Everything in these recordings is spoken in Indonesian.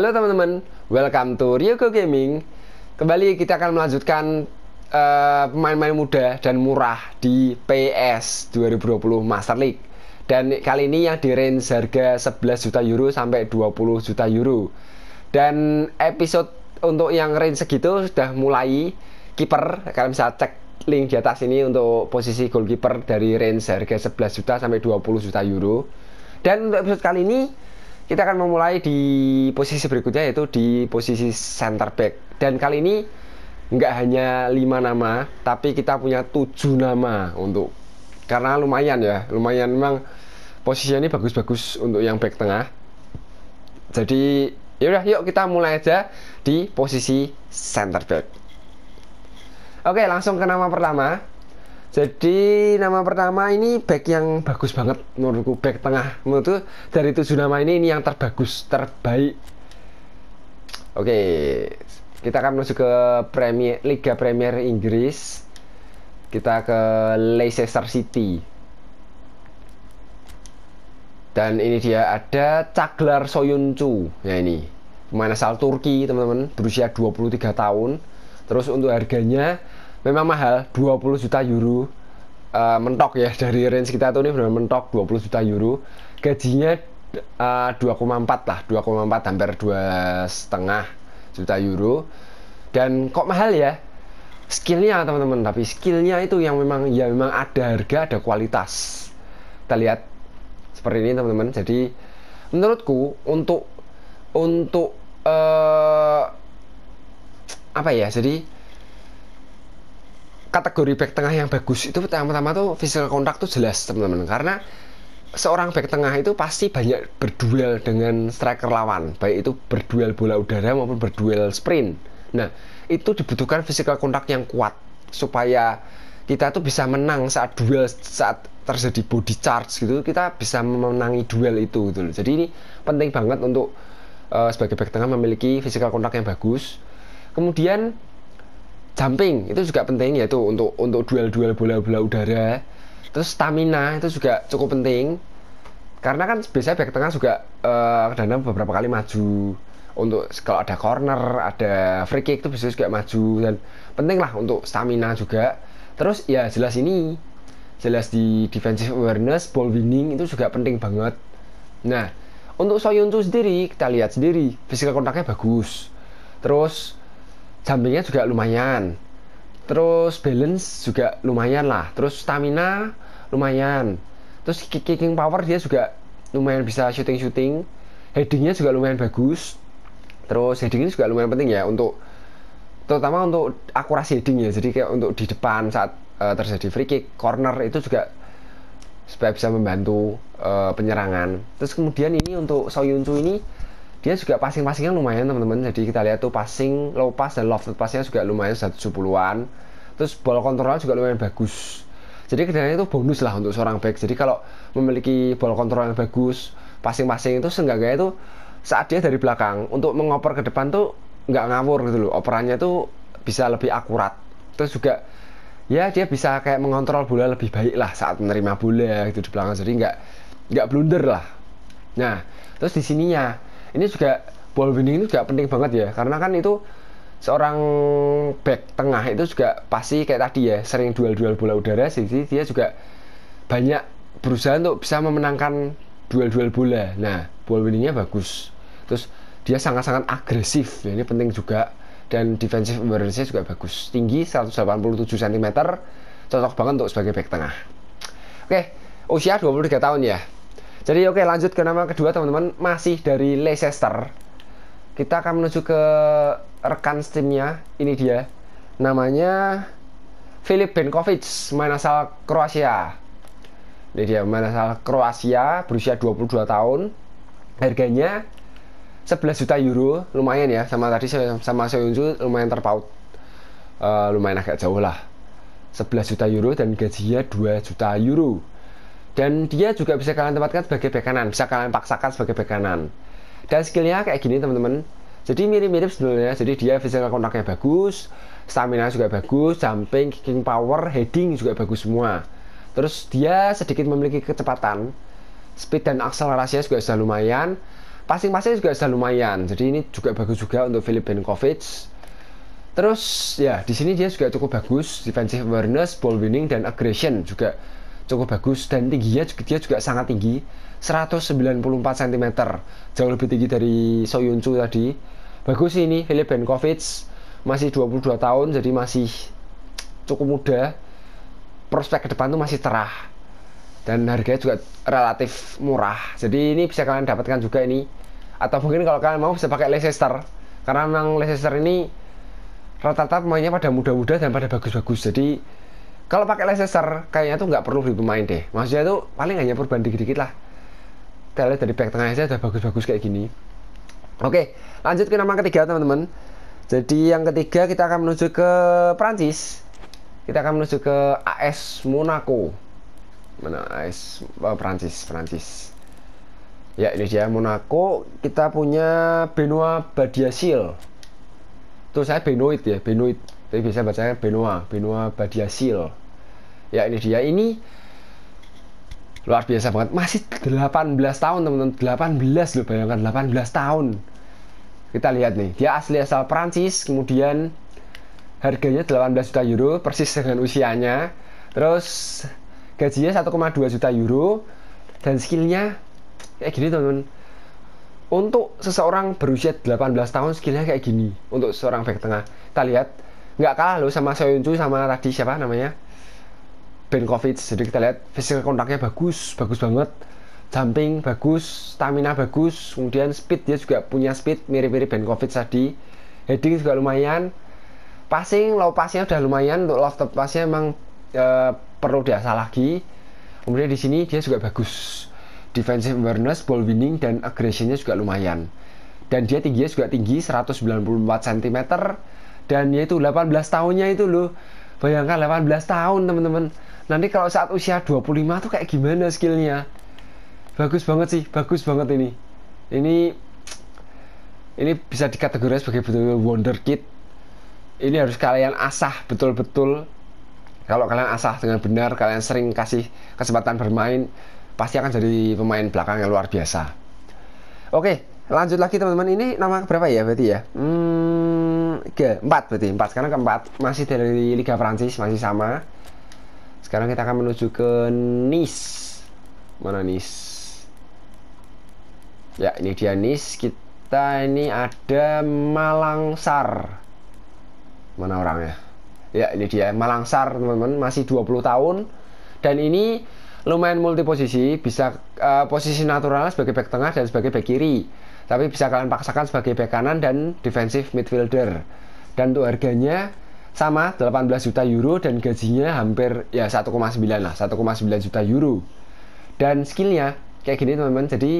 Halo teman-teman, welcome to Ryoko Gaming. Kembali kita akan melanjutkan eh, pemain-pemain uh, muda dan murah di PS 2020 Master League. Dan kali ini yang di range harga 11 juta euro sampai 20 juta euro. Dan episode untuk yang range segitu sudah mulai kiper. Kalian bisa cek link di atas ini untuk posisi goalkeeper dari range harga 11 juta sampai 20 juta euro. Dan untuk episode kali ini kita akan memulai di posisi berikutnya yaitu di posisi center back. Dan kali ini nggak hanya lima nama, tapi kita punya tujuh nama untuk karena lumayan ya, lumayan memang posisi ini bagus-bagus untuk yang back tengah. Jadi yaudah yuk kita mulai aja di posisi center back. Oke, langsung ke nama pertama. Jadi nama pertama ini back yang bagus banget menurutku back tengah menurutku dari tujuh nama ini ini yang terbagus terbaik. Oke, kita akan menuju ke Premier Liga Premier Inggris. Kita ke Leicester City. Dan ini dia ada Caglar Soyuncu. Ya ini. Pemain asal Turki, teman-teman, berusia 23 tahun. Terus untuk harganya memang mahal 20 juta euro uh, mentok ya dari range kita tuh ini benar mentok 20 juta euro gajinya uh, eh, 2,4 lah 2,4 hampir dua setengah juta euro dan kok mahal ya skillnya teman-teman tapi skillnya itu yang memang ya memang ada harga ada kualitas kita lihat seperti ini teman-teman jadi menurutku untuk untuk uh, apa ya jadi kategori back tengah yang bagus itu pertama-tama tuh physical contact tuh jelas teman-teman karena seorang back tengah itu pasti banyak berduel dengan striker lawan baik itu berduel bola udara maupun berduel sprint nah itu dibutuhkan physical contact yang kuat supaya kita tuh bisa menang saat duel saat terjadi body charge gitu kita bisa memenangi duel itu gitu loh jadi ini penting banget untuk uh, sebagai back tengah memiliki physical contact yang bagus kemudian jumping itu juga penting yaitu untuk untuk duel-duel bola-bola udara terus stamina itu juga cukup penting karena kan biasanya back tengah juga uh, eh, kadang beberapa kali maju untuk kalau ada corner ada free kick itu biasanya juga maju dan penting lah untuk stamina juga terus ya jelas ini jelas di defensive awareness ball winning itu juga penting banget nah untuk Soyuncu sendiri kita lihat sendiri physical kontaknya bagus terus jumpingnya juga lumayan terus balance juga lumayan lah terus stamina lumayan terus kicking power dia juga lumayan bisa shooting shooting headingnya juga lumayan bagus terus heading ini juga lumayan penting ya untuk terutama untuk akurasi heading ya jadi kayak untuk di depan saat uh, terjadi free kick corner itu juga supaya bisa membantu uh, penyerangan terus kemudian ini untuk Soyuncu ini dia juga passing-passingnya lumayan teman-teman jadi kita lihat tuh passing low pass dan lofted passnya juga lumayan 170-an terus ball kontrolnya juga lumayan bagus jadi kedengarannya itu bonus lah untuk seorang back jadi kalau memiliki ball kontrol yang bagus passing-passing itu seenggaknya itu saat dia dari belakang untuk mengoper ke depan tuh nggak ngawur gitu loh operannya tuh bisa lebih akurat terus juga ya dia bisa kayak mengontrol bola lebih baik lah saat menerima bola gitu di belakang jadi nggak nggak blunder lah nah terus di sininya ini juga ball winning itu juga penting banget ya karena kan itu seorang back tengah itu juga pasti kayak tadi ya sering duel-duel bola udara sih jadi dia juga banyak berusaha untuk bisa memenangkan duel-duel bola nah ball winningnya bagus terus dia sangat-sangat agresif ya, ini penting juga dan defensive awareness juga bagus tinggi 187 cm cocok banget untuk sebagai back tengah oke usia 23 tahun ya jadi oke lanjut ke nama kedua teman-teman masih dari Leicester. Kita akan menuju ke rekan steamnya ini dia namanya Filip Benkovic main asal Kroasia. Ini dia main asal Kroasia berusia 22 tahun. Harganya 11 juta euro lumayan ya sama tadi sama Soyuncu lumayan terpaut uh, lumayan agak jauh lah 11 juta euro dan gajinya 2 juta euro dan dia juga bisa kalian tempatkan sebagai bek kanan bisa kalian paksakan sebagai bek kanan dan skillnya kayak gini teman-teman jadi mirip-mirip sebenarnya jadi dia physical kontaknya bagus stamina juga bagus jumping kicking power heading juga bagus semua terus dia sedikit memiliki kecepatan speed dan akselerasinya juga sudah lumayan passing-passing juga sudah lumayan jadi ini juga bagus juga untuk Filip Benkovic terus ya di sini dia juga cukup bagus defensive awareness ball winning dan aggression juga cukup bagus dan tingginya juga dia juga sangat tinggi 194 cm jauh lebih tinggi dari Soyuncu tadi bagus ini Filip Benkovic masih 22 tahun jadi masih cukup muda prospek ke depan tuh masih cerah dan harganya juga relatif murah jadi ini bisa kalian dapatkan juga ini atau mungkin kalau kalian mau bisa pakai Leicester karena memang Leicester ini rata-rata pemainnya pada muda-muda dan pada bagus-bagus jadi kalau pakai Leicester kayaknya tuh nggak perlu beli pemain deh. Maksudnya tuh paling hanya perubahan dikit-dikit lah. Kita dari back tengah aja udah bagus-bagus kayak gini. Oke, lanjut ke nama ketiga teman-teman. Jadi yang ketiga kita akan menuju ke Prancis. Kita akan menuju ke AS Monaco. Mana AS oh, Prancis, Prancis. Ya, ini dia Monaco. Kita punya Benoa Badiasil. Tuh saya Benoit ya, Benoit. Tapi biasa bacanya Benoa, Benoa Badiasil ya ini dia ini luar biasa banget masih 18 tahun teman-teman 18 lo bayangkan 18 tahun kita lihat nih dia asli asal Prancis kemudian harganya 18 juta euro persis dengan usianya terus gajinya 1,2 juta euro dan skillnya kayak gini teman-teman untuk seseorang berusia 18 tahun skillnya kayak gini untuk seorang back tengah kita lihat nggak kalah loh sama Soyuncu sama tadi siapa namanya COVID jadi kita lihat physical kontaknya bagus bagus banget jumping bagus stamina bagus kemudian speed dia juga punya speed mirip-mirip COVID tadi heading juga lumayan passing low passnya udah lumayan untuk loft top passnya emang e, eh, perlu diasah lagi kemudian di sini dia juga bagus defensive awareness ball winning dan aggressionnya juga lumayan dan dia tingginya juga tinggi 194 cm dan yaitu 18 tahunnya itu loh bayangkan 18 tahun teman-teman nanti kalau saat usia 25 tuh kayak gimana skillnya bagus banget sih bagus banget ini ini ini bisa dikategoris sebagai betul-betul wonder kid ini harus kalian asah betul-betul kalau kalian asah dengan benar kalian sering kasih kesempatan bermain pasti akan jadi pemain belakang yang luar biasa oke lanjut lagi teman-teman ini nama berapa ya berarti ya hmm, ke empat berarti empat karena keempat masih dari Liga Prancis masih sama sekarang kita akan menuju ke Nice. Mana Nice? Ya, ini dia Nice. Kita ini ada Malangsar. Mana orangnya? Ya, ini dia Malangsar, teman-teman. Masih 20 tahun. Dan ini lumayan multi posisi, bisa uh, posisi natural sebagai back tengah dan sebagai back kiri. Tapi bisa kalian paksakan sebagai back kanan dan defensive midfielder. Dan untuk harganya sama 18 juta euro dan gajinya hampir ya 1,9 lah 1,9 juta euro dan skillnya kayak gini teman-teman jadi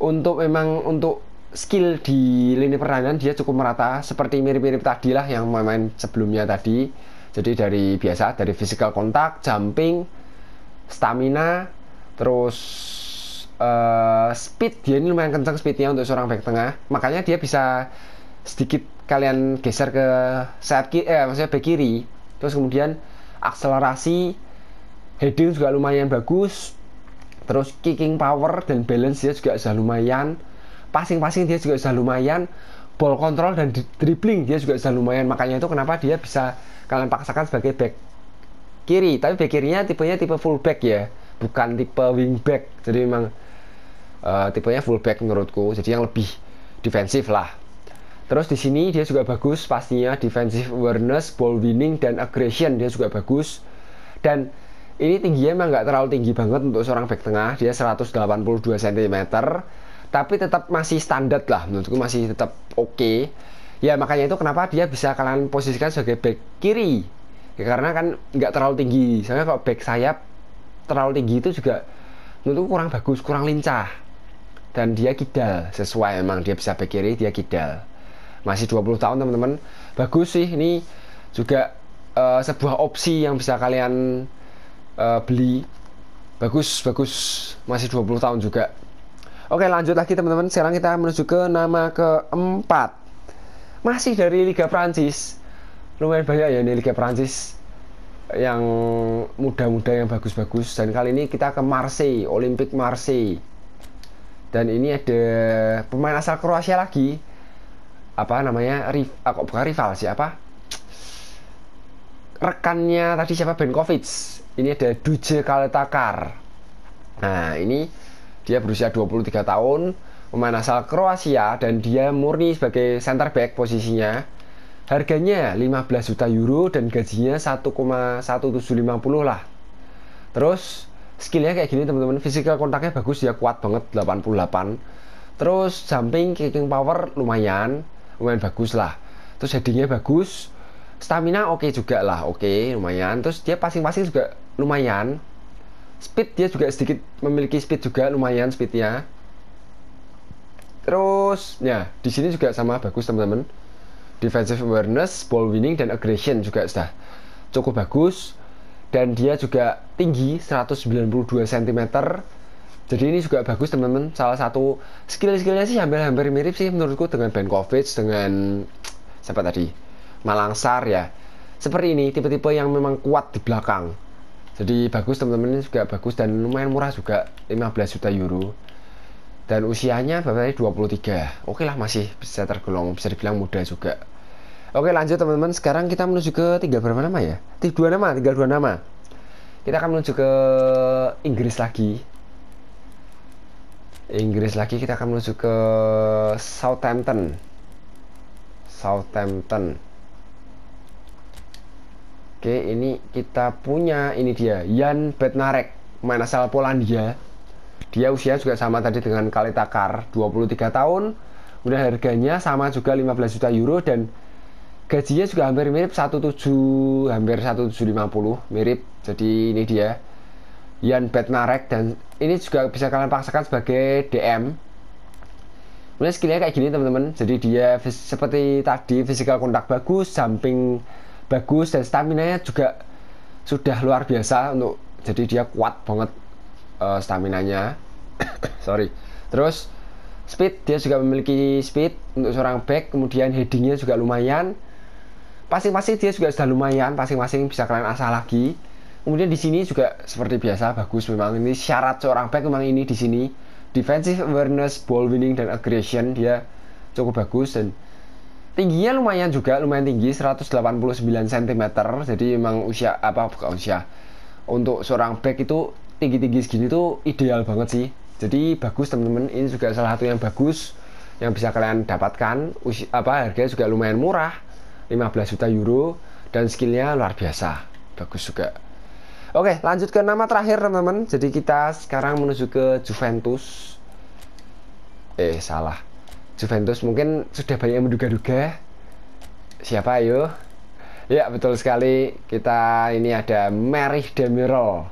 untuk memang untuk skill di lini peranan dia cukup merata seperti mirip-mirip tadi lah yang main sebelumnya tadi jadi dari biasa dari physical contact jumping stamina terus uh, speed dia ini lumayan kencang speednya untuk seorang back tengah makanya dia bisa sedikit kalian geser ke sayap kiri eh maksudnya back kiri terus kemudian akselerasi heading juga lumayan bagus terus kicking power dan balance dia juga sudah lumayan passing-passing dia juga sudah lumayan ball control dan dribbling dia juga sudah lumayan makanya itu kenapa dia bisa kalian paksakan sebagai back kiri tapi back kirinya tipenya tipe full back ya bukan tipe wing back jadi memang uh, tipenya back menurutku jadi yang lebih defensif lah Terus di sini dia juga bagus pastinya defensive awareness, ball winning dan aggression dia juga bagus. Dan ini tingginya memang nggak terlalu tinggi banget untuk seorang back tengah, dia 182 cm. Tapi tetap masih standar lah menurutku masih tetap oke. Okay. Ya makanya itu kenapa dia bisa kalian posisikan sebagai back kiri. Ya, karena kan nggak terlalu tinggi. Soalnya kalau back sayap terlalu tinggi itu juga menurutku kurang bagus, kurang lincah. Dan dia kidal, sesuai emang dia bisa back kiri, dia kidal masih 20 tahun teman-teman bagus sih ini juga uh, sebuah opsi yang bisa kalian uh, beli bagus bagus masih 20 tahun juga oke lanjut lagi teman-teman sekarang kita menuju ke nama keempat masih dari Liga Prancis lumayan banyak ya ini Liga Prancis yang muda-muda yang bagus-bagus dan kali ini kita ke Marseille Olympic Marseille dan ini ada pemain asal Kroasia lagi apa namanya rif, ah, kok bukan rival siapa rekannya tadi siapa Benkovic ini ada Duje Kaletakar nah ini dia berusia 23 tahun pemain asal Kroasia dan dia murni sebagai center back posisinya harganya 15 juta euro dan gajinya 1,1750 lah terus skillnya kayak gini teman-teman physical kontaknya bagus ya kuat banget 88 terus jumping kicking power lumayan lumayan bagus lah terus headingnya bagus stamina oke okay juga lah oke okay, lumayan terus dia passing-passing juga lumayan speed dia juga sedikit memiliki speed juga lumayan speednya terus ya di sini juga sama bagus teman-teman defensive awareness ball winning dan aggression juga sudah cukup bagus dan dia juga tinggi 192 cm jadi ini juga bagus teman-teman salah satu skill-skillnya sih hampir-hampir mirip sih menurutku dengan Ben Kovic dengan siapa tadi Malangsar ya seperti ini tipe-tipe yang memang kuat di belakang jadi bagus teman-teman ini juga bagus dan lumayan murah juga 15 juta euro dan usianya bapak tadi 23 oke lah masih bisa tergolong bisa dibilang muda juga oke lanjut teman-teman sekarang kita menuju ke tiga berapa nama ya tiga dua nama tiga dua nama kita akan menuju ke Inggris lagi Inggris lagi kita akan menuju ke Southampton Southampton Oke ini kita punya ini dia Jan Bednarek main asal Polandia dia usia juga sama tadi dengan Kali Takar 23 tahun udah harganya sama juga 15 juta euro dan gajinya juga hampir mirip 17 hampir 1750 mirip jadi ini dia Yan Bednarek dan ini juga bisa kalian paksakan sebagai DM Kemudian skillnya kayak gini teman-teman jadi dia seperti tadi physical kontak bagus samping bagus dan stamina nya juga sudah luar biasa untuk jadi dia kuat banget uh, eh, stamina nya sorry terus speed dia juga memiliki speed untuk seorang back kemudian headingnya juga lumayan pasing-pasing dia juga sudah lumayan pasing-pasing bisa kalian asah lagi kemudian di sini juga seperti biasa bagus memang ini syarat seorang back memang ini di sini defensive awareness ball winning dan aggression dia cukup bagus dan tingginya lumayan juga lumayan tinggi 189 cm jadi memang usia apa bukan usia untuk seorang back itu tinggi-tinggi segini tuh ideal banget sih jadi bagus teman-teman ini juga salah satu yang bagus yang bisa kalian dapatkan usia, apa harganya juga lumayan murah 15 juta euro dan skillnya luar biasa bagus juga Oke, lanjut ke nama terakhir teman-teman. Jadi kita sekarang menuju ke Juventus. Eh, salah. Juventus mungkin sudah banyak yang menduga-duga. Siapa ayo? Ya, betul sekali. Kita ini ada Merih Demirol.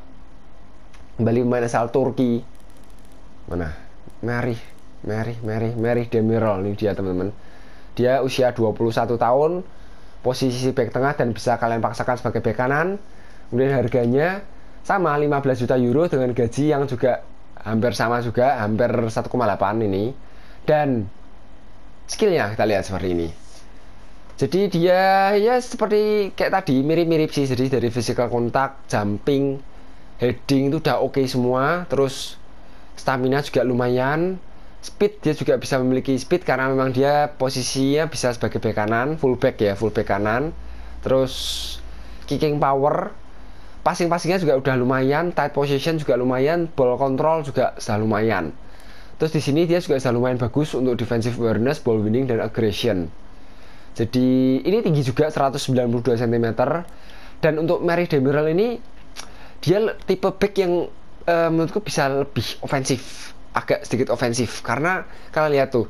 Kembali pemain asal Turki. Mana? Merih, Merih, Merih, Merih Demirol ini dia, teman-teman. Dia usia 21 tahun, posisi back tengah dan bisa kalian paksakan sebagai back kanan kemudian harganya sama 15 juta euro dengan gaji yang juga hampir sama juga hampir 1,8 ini dan skillnya kita lihat seperti ini jadi dia ya seperti kayak tadi mirip-mirip sih jadi dari physical contact jumping heading itu udah oke okay semua terus stamina juga lumayan speed dia juga bisa memiliki speed karena memang dia posisinya bisa sebagai back kanan full ya full back kanan terus kicking power passing-passingnya juga udah lumayan, tight position juga lumayan, ball control juga sudah lumayan. Terus di sini dia juga sudah lumayan bagus untuk defensive awareness, ball winning dan aggression. Jadi ini tinggi juga 192 cm dan untuk Mary Demiral ini dia tipe back yang e, menurutku bisa lebih ofensif, agak sedikit ofensif karena kalian lihat tuh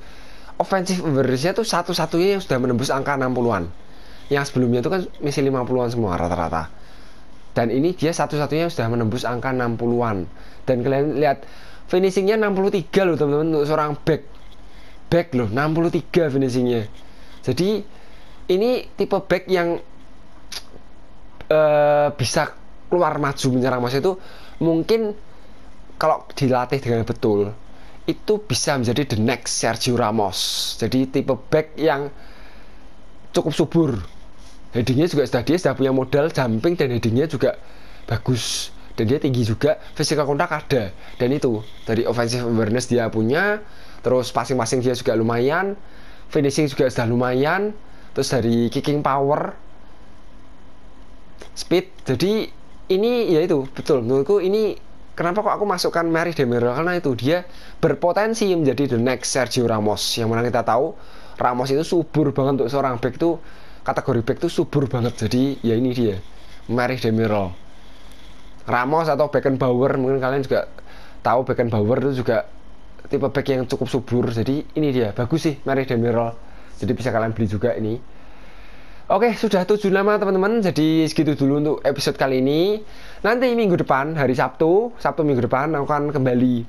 offensive average-nya tuh satu-satunya yang sudah menembus angka 60-an. Yang sebelumnya itu kan misi 50-an semua rata-rata dan ini dia satu-satunya sudah menembus angka 60-an dan kalian lihat finishingnya 63 loh teman-teman untuk seorang back back loh 63 finishingnya jadi ini tipe back yang uh, bisa keluar maju menyerang masa itu mungkin kalau dilatih dengan betul itu bisa menjadi the next Sergio Ramos jadi tipe back yang cukup subur headingnya juga sudah dia sudah punya modal jumping dan headingnya juga bagus dan dia tinggi juga physical kontak ada dan itu dari offensive awareness dia punya terus passing-passing dia juga lumayan finishing juga sudah lumayan terus dari kicking power speed jadi ini ya itu betul menurutku ini kenapa kok aku masukkan Mary Demiral karena itu dia berpotensi menjadi the next Sergio Ramos yang mana kita tahu Ramos itu subur banget untuk seorang back tuh kategori back itu subur banget jadi ya ini dia Marih Demiro Ramos atau Beckenbauer mungkin kalian juga tahu Beckenbauer itu juga tipe back yang cukup subur jadi ini dia bagus sih Marih Demiro jadi bisa kalian beli juga ini Oke, sudah tujuh nama teman-teman. Jadi segitu dulu untuk episode kali ini. Nanti minggu depan, hari Sabtu, Sabtu minggu depan aku akan kembali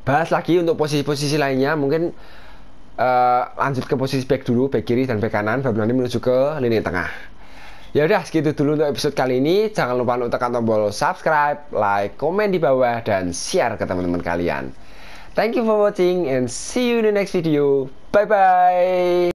bahas lagi untuk posisi-posisi lainnya. Mungkin Eh, lanjut ke posisi back dulu back kiri dan back kanan baru nanti menuju ke lini tengah ya udah segitu dulu untuk episode kali ini jangan lupa untuk tekan tombol subscribe like komen di bawah dan share ke teman-teman kalian thank you for watching and see you in the next video bye bye